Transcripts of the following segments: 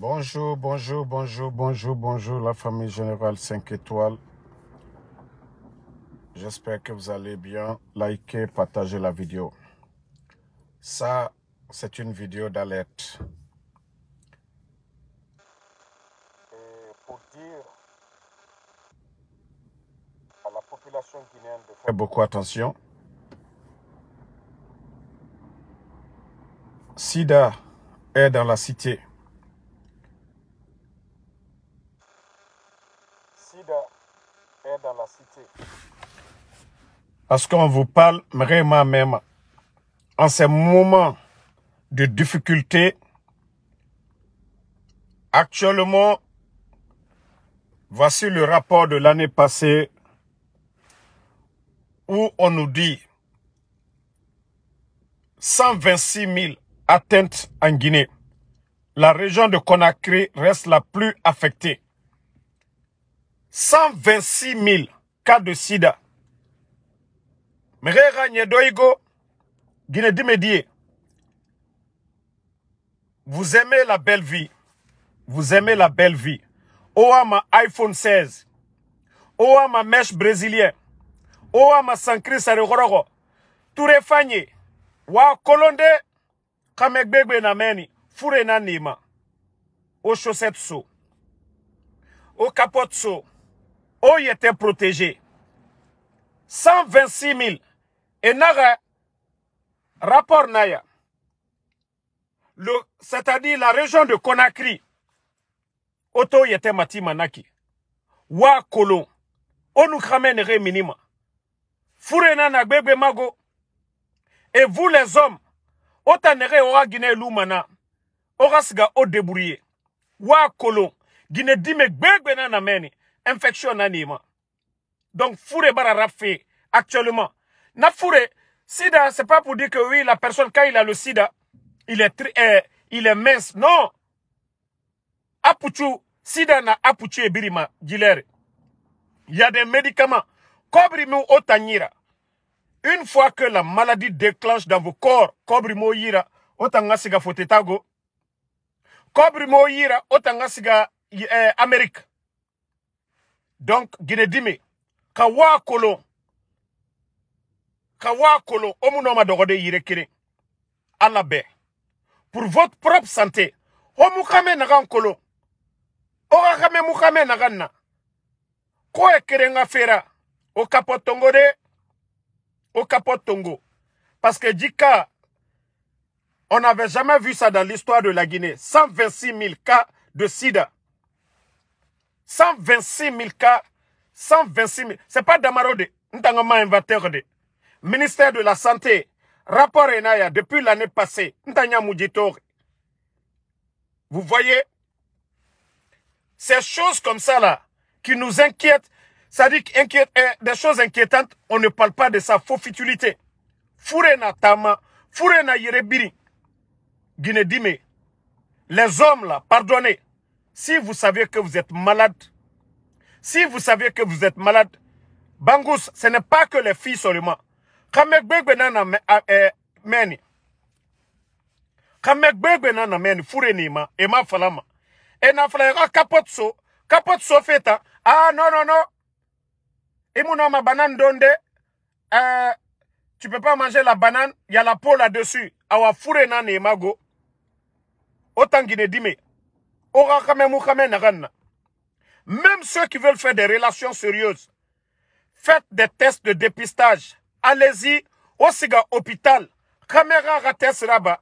Bonjour, bonjour, bonjour, bonjour, bonjour la famille Générale 5 étoiles. J'espère que vous allez bien. Likez, partagez la vidéo. Ça, c'est une vidéo d'alerte. Pour dire à la population guinéenne de faire beaucoup attention. Sida est dans la cité. dans la cité. Parce qu'on vous parle vraiment même en ces moments de difficulté. Actuellement, voici le rapport de l'année passée où on nous dit 126 000 atteintes en Guinée. La région de Conakry reste la plus affectée. 126 000 cas de sida. Merera Doigo, guinée vous aimez la belle vie. Vous aimez la belle vie. ma iPhone 16. ma mèche brésilien. Oama sankri ma Toure fanye. Wa kolonde. Kamekbegbe na meni. Fure na nima. O chaussette so. O capote so où était protégé. 126 000. Et nara rapport Naya. C'est-à-dire la région de Conakry. Oto yete mati manaki. Wa kolon. Onu krame minima. Furena na bebe mago. Et vous les hommes. Ota nere ora gine lumana. Ora o débrouillé. Wa kolon. Gine dime bebe na nameni infection anima. donc fouré bara fait, actuellement na fourré sida c'est pas pour dire que oui la personne quand il a le sida il est eh, il est mince non apuchu sida na apuchu ebirima gilere. il y a des médicaments cobrimo otanyira une fois que la maladie déclenche dans vos corps cobrimo yira otanga siga fotetago Cobrimo yira otanga siga eh, Amérique donc Guinée ka moi kolo, ka wakolo, omunoma o madogode n'o pour votre propre santé o nagan Kolo, o ka ka mu fera o Kapotongode, o Kapotongo, parce que jika on n'avait jamais vu ça dans l'histoire de la Guinée 126 000 cas de sida 126 000 cas. 126 000. C'est pas Damarode, de Ntangama de. Ministère de la Santé. Rapport Enaya depuis l'année passée. Ntanya Moujitor. Vous voyez? Ces choses comme ça là, qui nous inquiètent, ça dit inquiète, des choses inquiétantes, on ne parle pas de sa faux futilité. Fourena Tama, Fourena Yerebiri, Guinée-Dime. Les hommes là, pardonnez, si vous savez que vous êtes malade, si vous savez que vous êtes malade, Bangous, ce n'est pas que les filles seulement. kamɛgbɛgbɛ nana me. Ah, eh, ni fure ni ma e ma et ma e na fala ka ah, Kapotso so feta ah non non non e nom ma banane donde eh, tu peux pas manger la banane il y a la peau là dessus awa fure emago. ni ma go otangi dime même ceux qui veulent faire des relations sérieuses, faites des tests de dépistage. Allez-y au SIGA hôpital. Caméra rates raba.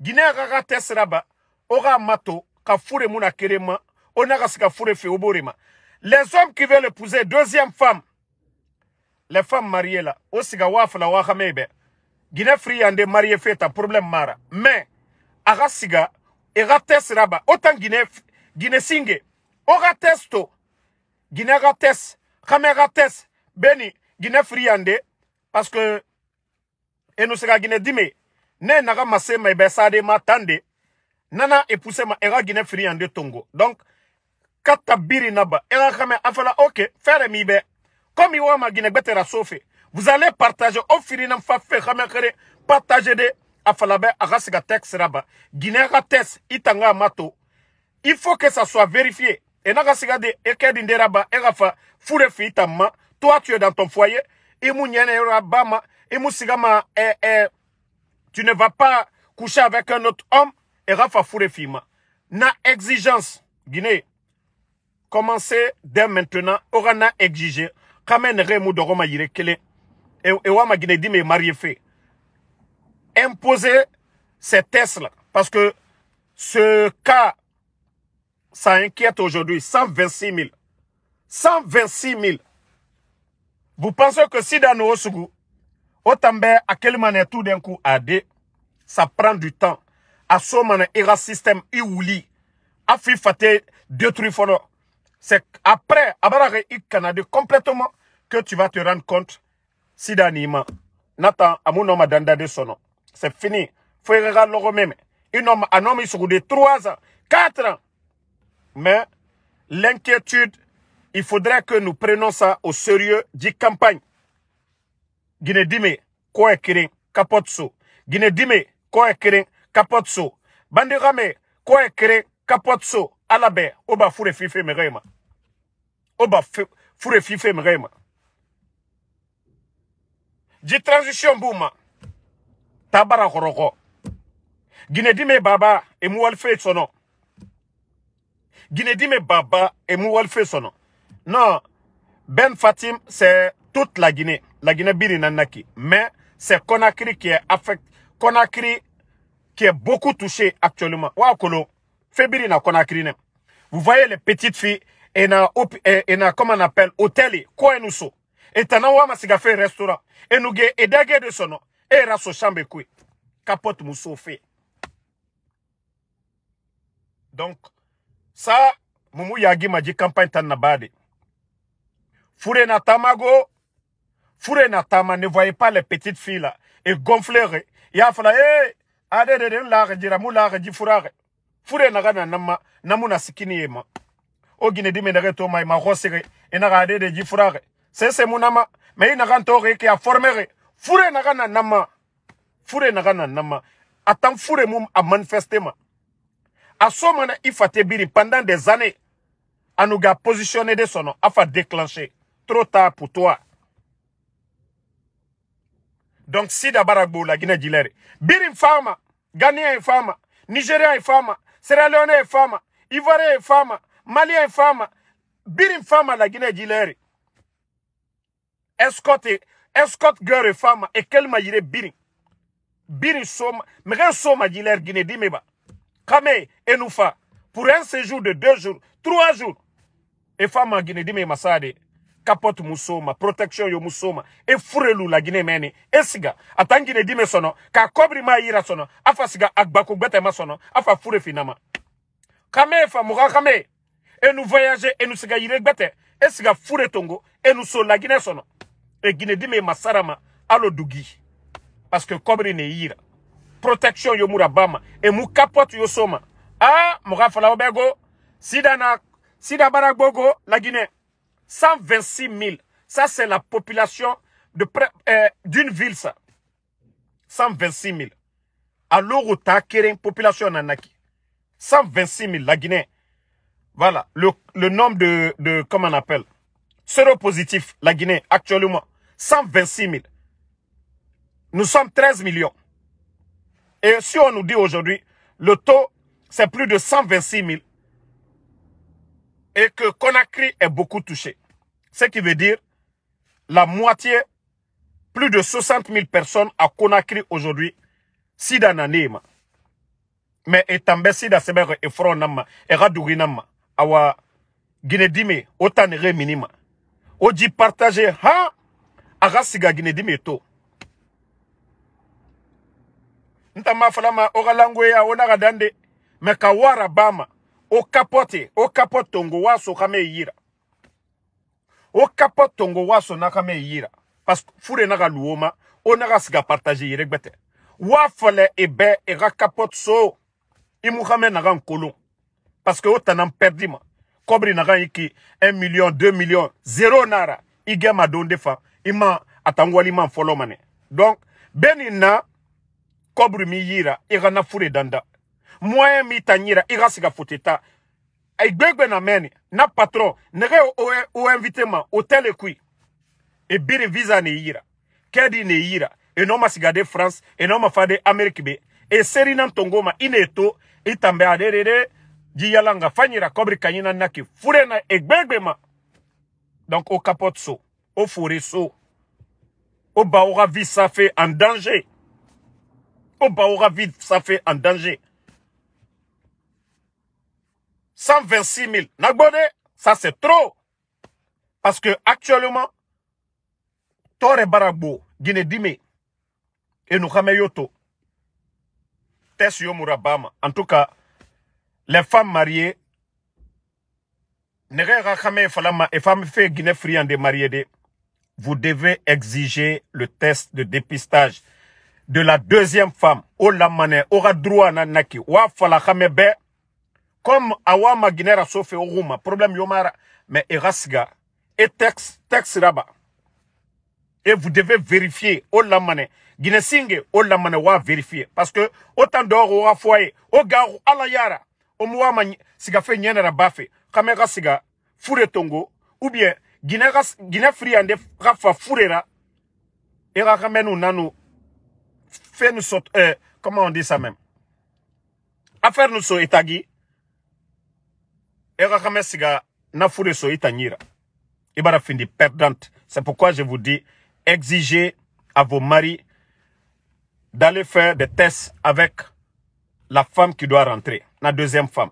Guinée rates raba. Ora mato. Kafure muna kerema. fe Les hommes qui veulent épouser deuxième femme. Les femmes mariées là. Au SIGA wafla wakamebe. Guinée friande mariée fait un problème mara. Mais. arasiga eratɛsi raba otan gine gine singe oratɛs to gine Rates, xamɛ beni gine friande parce que et enusega gine dime ne naga mase ma ibe ma tande nana épousé ma era gine friande tongo donc kata biri naba Era kame afala ok faire mi be comme iwa gine guiné sofe vous allez partager offrir nam fa fe partager des a fallait texte Raba. Guinée-Rates, Itanga Mato. Il faut que ça soit vérifié. Et Nagasiga de Ekedinde Raba, Rafa Furefi Itama. Toi, tu es dans ton foyer. Et raba Rabama. Et sigama eh, eh, tu ne vas pas coucher avec un autre homme. Erafa Furefima. Na exigence, Guinée. Commencez dès maintenant. Orana exigé. Kamen remu de Yirekele. Et e ma Guinée dit, mais marié fait imposer ces tests-là. Parce que ce cas, ça inquiète aujourd'hui 126 000. 126 000. Vous pensez que si dans nos au tambe à quelle manière tout d'un coup à d ça prend du temps. À ce moment il a système iouli A fait faté détruit C'est après, a un Canada complètement que tu vas te rendre compte, si Danima, Nathan, nom, Danda de son nom c'est fini. Faut même. Un homme, un homme, il se de trois ans, quatre ans. Mais l'inquiétude, il faudrait que nous prenions ça au sérieux dit campagne. Guinée Dime, quoi écrire, capote-sous. Guinée Dime, quoi écrire, capotso. Bandirame, quoi écrire, capotso. Alabe, oba fure fife merema. Oba fure fife merema. Dit transition bouma tabara koroko ginedime baba emu walfe sono ginedime baba emu son sono non ben fatim c'est toute la guinée la guinée biri nanaki mais c'est conakry qui est affecté conakry qui est beaucoup touché actuellement wa kolo febiri na conakry ne vous voyez les petites filles et na et na comment on appelle hôtel quoi nous so et tanawa masiga fait restaurant et nous ge edage de sono era eh, sochambe capote, kapote musofe donc sa mumu yagi maji campagne tan na fure na tamago fure na tama ne voyez pas les petites filles là et gonflere ya fala eh ade de den la gajira mu la gaji furare fure na gana nama na sikini yema eh, O gine na menerait mai ma rossere, ena ga ade de di furare c'est mon munama mais ina ganto a formere fure na nama fure na nama Attends fure mu a manifester ma a somana mana biri pendant des années a nous de nom. a fa déclencher trop tard pour toi donc si da la guinée jilere biri fama ghanéen fama nigérien fama sierra leone fama ivoirien fama malien fama biri fama la guinée jilere Escorté. Escort girl e fama quel kelma yire biri. Biri soma. Megen soma jiler guiné dimeba. Kame enufa. Pour un séjour de deux jours, trois jours. E fama guiné dime masade. Kapote musoma. Protection yo musoma. et furelu la guiné mene. Et siga. attend dime sono. Ka car ma yira sono. Afa siga akbaku bete ma sono. Afa finama. Kame femme kame. et nous voyager et nous siga yire bete. et siga fourre tongo. et nous sol la guiné sono. Et masarama alo dugi que kobri ne parce protection yo il bama e Protection kapote yo soma ah, obego sida na sida la Guinée 126 000 ça c'est la population euh, d'une ville ça 126 000 alors ta une population nanaki 126 000 la Guinée voilà le, le nombre de, de comment on appelle positif, la Guinée, actuellement, 126 000. Nous sommes 13 millions. Et si on nous dit aujourd'hui, le taux, c'est plus de 126 000, et que Conakry est beaucoup touché, ce qui veut dire la moitié, plus de 60 000 personnes à Conakry aujourd'hui, sida nanima. Mais etambe sida et efron nama, nama, guinée dime, minima oji partage ha aga siga gine dimi to nta mafala ma ogalangwe ya ona dande. Meka wara bama o kapote o kapote tongo waso kame yira o kapote waso na kame yira parce que fure naga galuoma ona ga siga partage yire gbete wa ebe e ga so imu kame naga parce que o tanan perdima Kobri naga yi ki un million deux million zéro nara i ma don de fa i ma a donc ben na kɔbiri mi fure danda moyen mi ta yira siga na na patron ne o invité ma o tɛ e, e biri visa ne yira neira ne yira e siga de france e ma fa de amérique be e seri nan tongoma ma jiyalanga fanyira kobri kanyina naki fure na ma. donc au capote Au o fure so au baora vie ça fait en danger au baora vie ça fait en danger 126 000 nagbode ça c'est trop parce que actuellement tore Barabou. guiné dime nous nous yoto tes yo murabama en tout cas les femmes mariées ne les femmes fait Guinée des mariées vous devez exiger le test de dépistage de la deuxième femme au oh, lamane aura droit na naki wa fala be comme awama ginera au oh, rouma problème yomara mais erasga et texte texte bas et vous devez vérifier au oh, lamane guinée singe au lamane wa vérifier parce que autant d'or aura foyer au gars ala yara omuwa ma sigafe ɲɛnara bafe kame siga fure tongo bien ginɛ firi yande ande fa furera i e ka kamɛnu nanu nous sɔ e, comment on dit ça même affaire nous so itagi Et ka siga na fure so i ta ɲira i findi perdante c'est pourquoi je vous dis exigez à vos maris d'aller faire des tests avec la femme qui doit rentrer, la deuxième femme.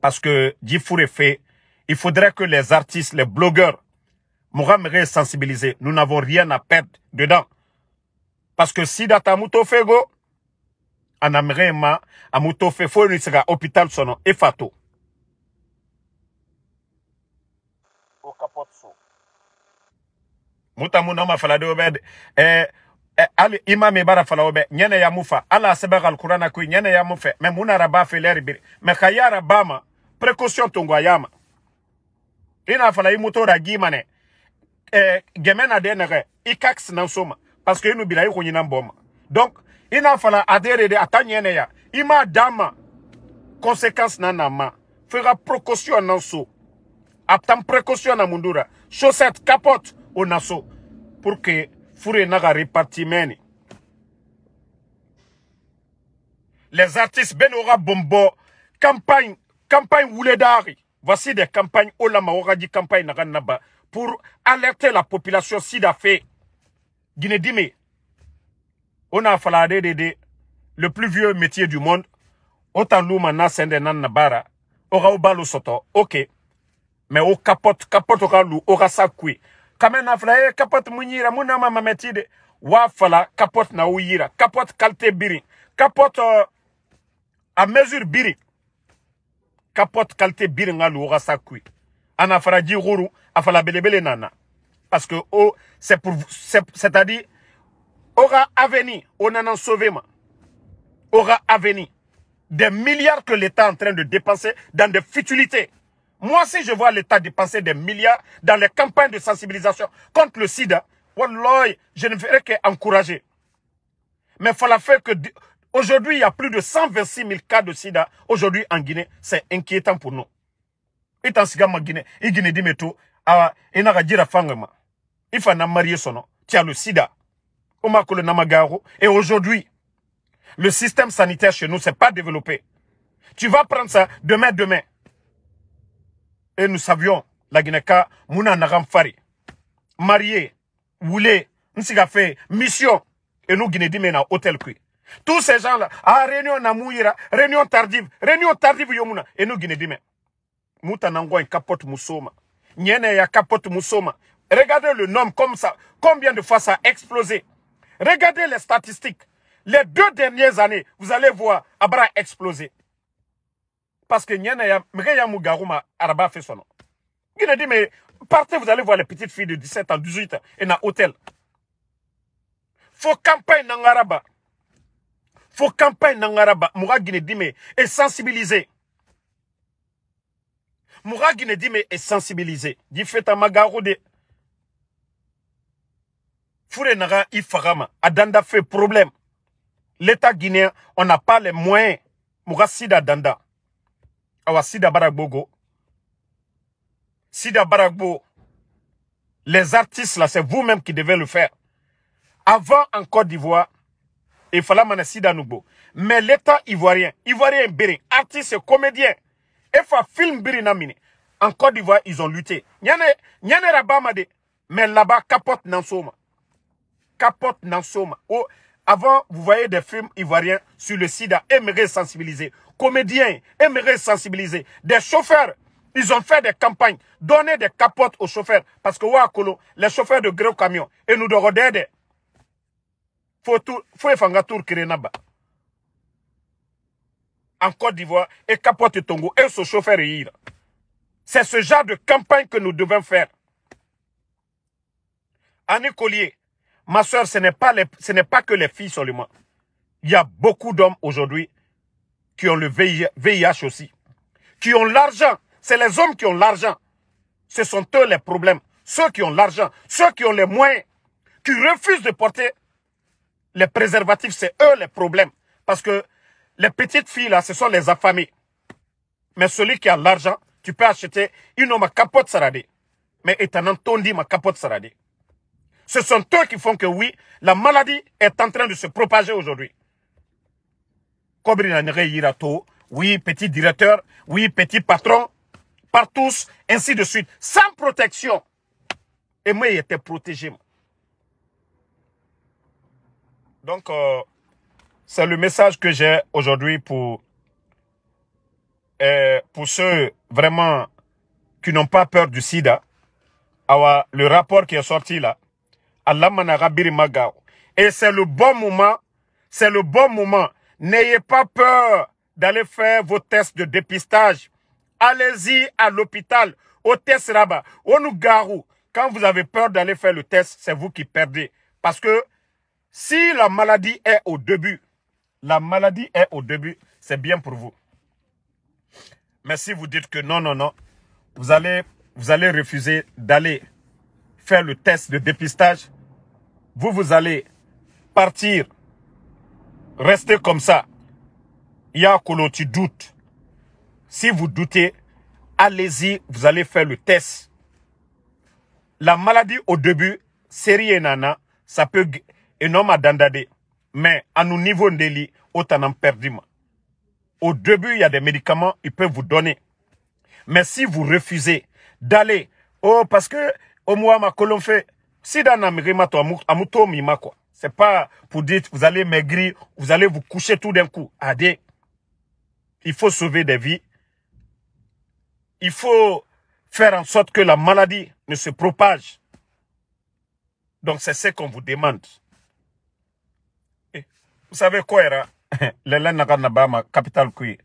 Parce que dit fait, il faudrait que les artistes, les blogueurs, nous Nous n'avons rien à perdre dedans. Parce que si Datamuto Fego, Anamirema, Amuto Fefo, Nous Hôpital sonon Efato. Mutamuna eh, ali imam ibara fala obe nyene ya mufa ala sabaga alqur'ana ku nyene ya mufa me muna raba fe me khayara bama precaution tongo ayama eh, ina fala imuto ragimane eh gemena de ikax na soma parce que inu bila iko nyina donc ina fala adere de atanyene ya ima dama conséquence nanama. ma fera precaution na so aptam precaution na mundura chaussette capote onaso pour que fure naga n'a les artistes Benora Bombo campagne campagne ouledari. voici des campagnes Olama aura dit campagne na pour alerter la population sida fait. guinée dime on a falade de le plus vieux métier du monde otan luma na sende nan o ga soto ok mais o capote capote ka lu o ka Kamena na fila ye eh, kapot munira yira mama metide wafala na uyira kapot biri kapot uh, mesure biri capote kalte biri nga loura sakui, ana guru a belebele nana parce que oh c'est pour c'est à dire aura avenir on en sauver ma aura avenir des milliards que l'État est en train de dépenser dans des futilités moi, si je vois l'État dépenser des milliards dans les campagnes de sensibilisation contre le sida, je ne ferai qu'encourager. Mais il la faire que... Aujourd'hui, il y a plus de 126 000 cas de sida. Aujourd'hui, en Guinée, c'est inquiétant pour nous. Et en Guinée, il Guinée dit, mais tout, il pas Il faut marier son nom. le sida. Et aujourd'hui, le système sanitaire chez nous, c'est pas développé. Tu vas prendre ça demain, demain et nous savions la Guinée-Ka muna nagam voulé, marié Woulé, fait Mission, et nous guinée dans Hôtel Tous ces gens-là, ah, à réunion Namouira, réunion tardive, réunion tardive Yomuna, et nous guinée mais Mouta en capote Moussoma. Nyene ya capote Moussoma. Regardez le nombre comme ça, combien de fois ça a explosé. Regardez les statistiques. Les deux dernières années, vous allez voir Abra explosé. Parce que Araba fait son nom. Il dit, mais partez, vous allez voir les petites filles de 17 ans, 18 ans, et dans hôtel. Faut campagne dans Araba. Faut campagne en Araba. Moura Guiné dit, mais est sensibilisé. Moura Guiné dit, mais est sensibilisé. Dit, fait un Magaro de. Foure naga ifarama Adanda fait problème. L'État guinéen, on n'a pas les moyens. Moura sida danda awa sida baragbo sida baragbo les artistes là c'est vous-même qui devez le faire avant en Côte d'Ivoire il fallait mana sida Noubo, mais l'état ivoirien ivoirien birin artiste comédien et fa film bérin en Côte d'Ivoire ils ont lutté nyane nyane mais là-bas capote nansoma capote nansoma oh avant vous voyez des films ivoiriens sur le sida et me sensibiliser comédiens aimeraient sensibiliser. Des chauffeurs, ils ont fait des campagnes, donner des capotes aux chauffeurs. Parce que les chauffeurs de gros camions, et nous de Rodede, en Côte d'Ivoire, et capote Tongo, et ce chauffeur C'est ce genre de campagne que nous devons faire. Annie Collier, ma soeur, ce n'est pas, pas que les filles seulement. Il y a beaucoup d'hommes aujourd'hui qui ont le VIH aussi, qui ont l'argent. C'est les hommes qui ont l'argent. Ce sont eux les problèmes. Ceux qui ont l'argent, ceux qui ont les moyens, qui refusent de porter les préservatifs, c'est eux les problèmes. Parce que les petites filles, là, ce sont les affamés. Mais celui qui a l'argent, tu peux acheter une homme à capote saradé. Mais étant entendu ma capote saradé. Ce sont eux qui font que oui, la maladie est en train de se propager aujourd'hui oui, petit directeur, oui, petit patron, par tous, ainsi de suite, sans protection. Et moi, j'étais protégé. Donc, euh, c'est le message que j'ai aujourd'hui pour, euh, pour ceux vraiment qui n'ont pas peur du sida. le rapport qui est sorti là, Allah Magao. Et c'est le bon moment, c'est le bon moment N'ayez pas peur d'aller faire vos tests de dépistage. Allez-y à l'hôpital, au test là On au Nougarou. Quand vous avez peur d'aller faire le test, c'est vous qui perdez. Parce que si la maladie est au début, la maladie est au début, c'est bien pour vous. Mais si vous dites que non, non, non, vous allez, vous allez refuser d'aller faire le test de dépistage, vous, vous allez partir Restez comme ça. il a Yakolo, tu doute, Si vous doutez, allez-y, vous allez faire le test. La maladie au début, série rien, nana, ça peut énorme dandade. Mais à nos niveaux délit autant en Au début, il y a des médicaments, ils peuvent vous donner. Mais si vous refusez d'aller, oh, parce que, au moins, ma colonne fait, si dans la mairie, ma toi, mi, c'est pas pour dire vous allez maigrir, vous allez vous coucher tout d'un coup. Adé, il faut sauver des vies. Il faut faire en sorte que la maladie ne se propage. Donc c'est ce qu'on vous demande. vous savez quoi, era? Lelen ma capital qui.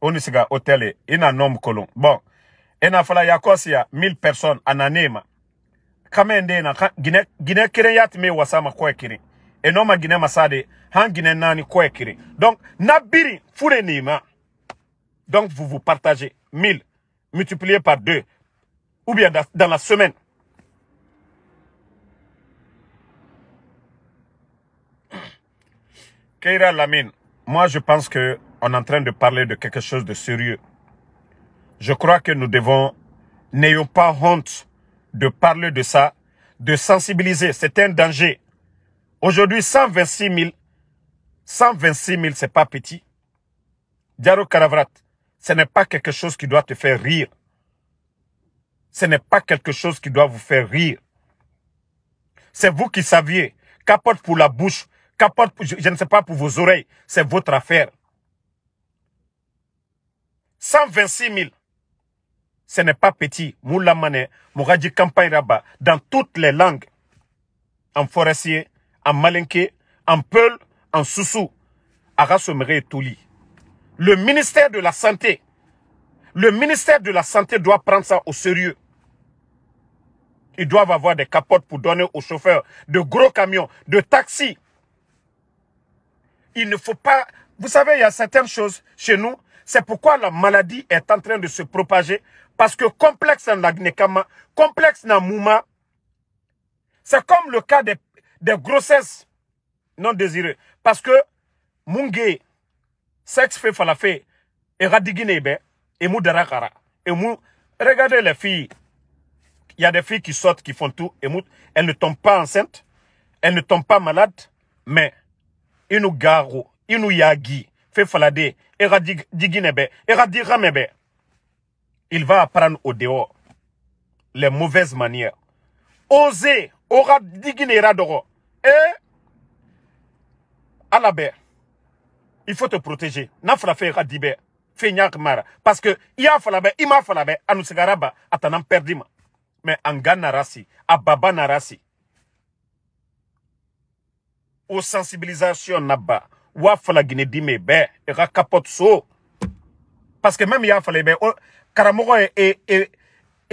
On est hôtel, il a nom colon. Bon. il n'a fallu yakosia, 1000 personnes en année. Kamende na Guinée Kireyat me wasama enoma gine masade hangine nani donc nabiri fure nima donc vous vous partagez 1000 multiplié par 2 ou bien dans la semaine Keira Lamine, moi je pense que on est en train de parler de quelque chose de sérieux. Je crois que nous devons, n'ayons pas honte de parler de ça, de sensibiliser. C'est un danger. Aujourd'hui, 126 000, 126 000, c'est pas petit. Diaro Karavrat, ce n'est pas quelque chose qui doit te faire rire. Ce n'est pas quelque chose qui doit vous faire rire. C'est vous qui saviez. Capote pour la bouche, capote, je, ne sais pas, pour vos oreilles. C'est votre affaire. 126 000. Ce n'est pas petit. Moulamane, dans toutes les langues. En forestier, en Malinke, en Peul, en Soussou, à et Touli. Le ministère de la Santé, le ministère de la Santé doit prendre ça au sérieux. Ils doivent avoir des capotes pour donner aux chauffeurs de gros camions, de taxis. Il ne faut pas... Vous savez, il y a certaines choses chez nous. C'est pourquoi la maladie est en train de se propager. Parce que complexe en Agnekama, complexe en Mouma, c'est comme le cas des des grossesses non désirées. Parce que Mungé, sexe fait falafé, et radiginebe, eh et moudarakara. Et mou, regardez les filles. Il y a des filles qui sortent, qui font tout, et elles ne tombent pas enceintes, elles ne tombent pas malades, mais inu garo, nous yagi, fait falade, et radiginebe, eh et eh ben, Il va apprendre au dehors les mauvaises manières. Oser, aura diginé radoro. Et ala baie il faut te protéger n'a fɔra fɛn mara parce que il y'a fala bɛɛ m'a fala à a nusigara garaba a mais en Rasi, rassi à a baba nara aux sensibilisations sensibilisation na ba fala gine di me bɛɛ capote parce que même il y'a fala i et e e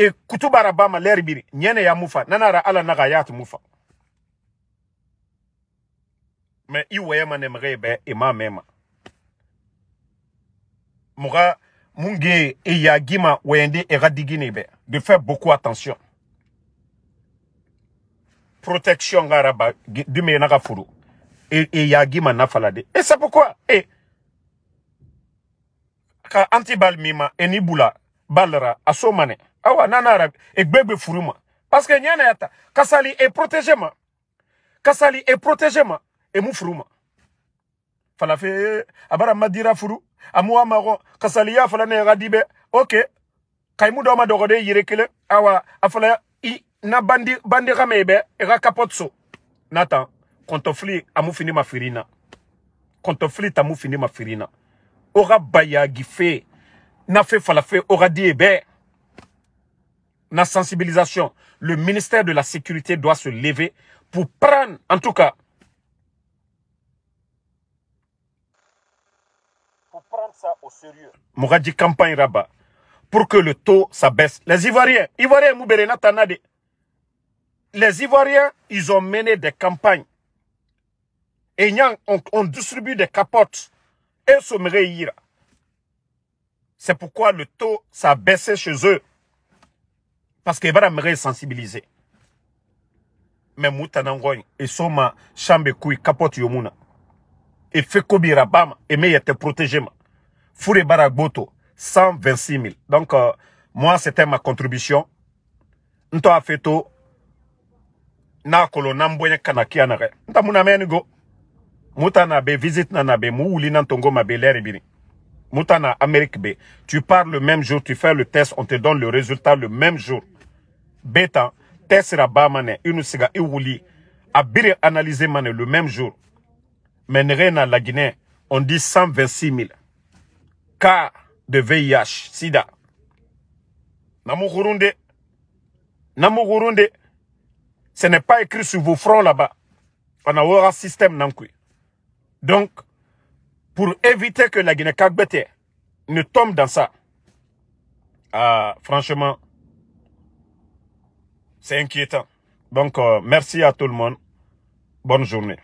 e kutubara y'a mufa nanara ala naga a mufa mais i wɛyɛma nɛmɛgɛyibɛ ima mɛma muga munge e yagima wɛyɛnde ɛgadigine de faire beaucoup attention protection garaba du dume furu e, e gima nafala et c'est pourquoi Eh, antibal mima balera, balra asomane awa nana rab e gbegbe furuma. parce que nyana yata kasali e protégé ma kasali e protégé emu falafe eh, abara madira furu amuwa mago kasaliya fala ne radibe. Ok, okay kaimu do ma yire awa afala i na bandi bandi mebe e ga kapotso nata kontofli amu fini ma firina kontofli tamu fini ma firina ora gife na fe falafe ora di ebe. na sensibilisation le ministère de la sécurité doit se lever pour prendre en tout cas ça au sérieux. Mouradi campagne Rabat pour que le taux ça baisse. Les Ivoiriens, Ivoiriens Mouberena les Ivoiriens, ils ont mené des campagnes. Et on, on distribue des capotes. Et Somreïra. C'est pourquoi le taux ça baissait chez eux. Parce qu'ils vont sensibiliser. Mais Moutanangoy, et Soma, coui capote Yomuna. Et Rabama, et me protégé. Fourebara Boto, 126 000. Donc, euh, moi, c'était ma contribution. Nto tout. na kolo nambwenye kanaki anare. Nta muna menigo. Muta na be visite na na be mouli nan tongo ma be bini. Muta na Amérique be. Tu pars le même jour, tu fais le test, on te donne le résultat le même jour. Beta, test ba mane, inu siga A Abire analyser mane le même jour. re na la Guinée, on dit 126 000 cas de VIH, SIDA. namu gurunde ce n'est pas écrit sur vos fronts là-bas. On a un système Donc, pour éviter que la guinée ne tombe dans ça, ah, franchement, c'est inquiétant. Donc, euh, merci à tout le monde. Bonne journée.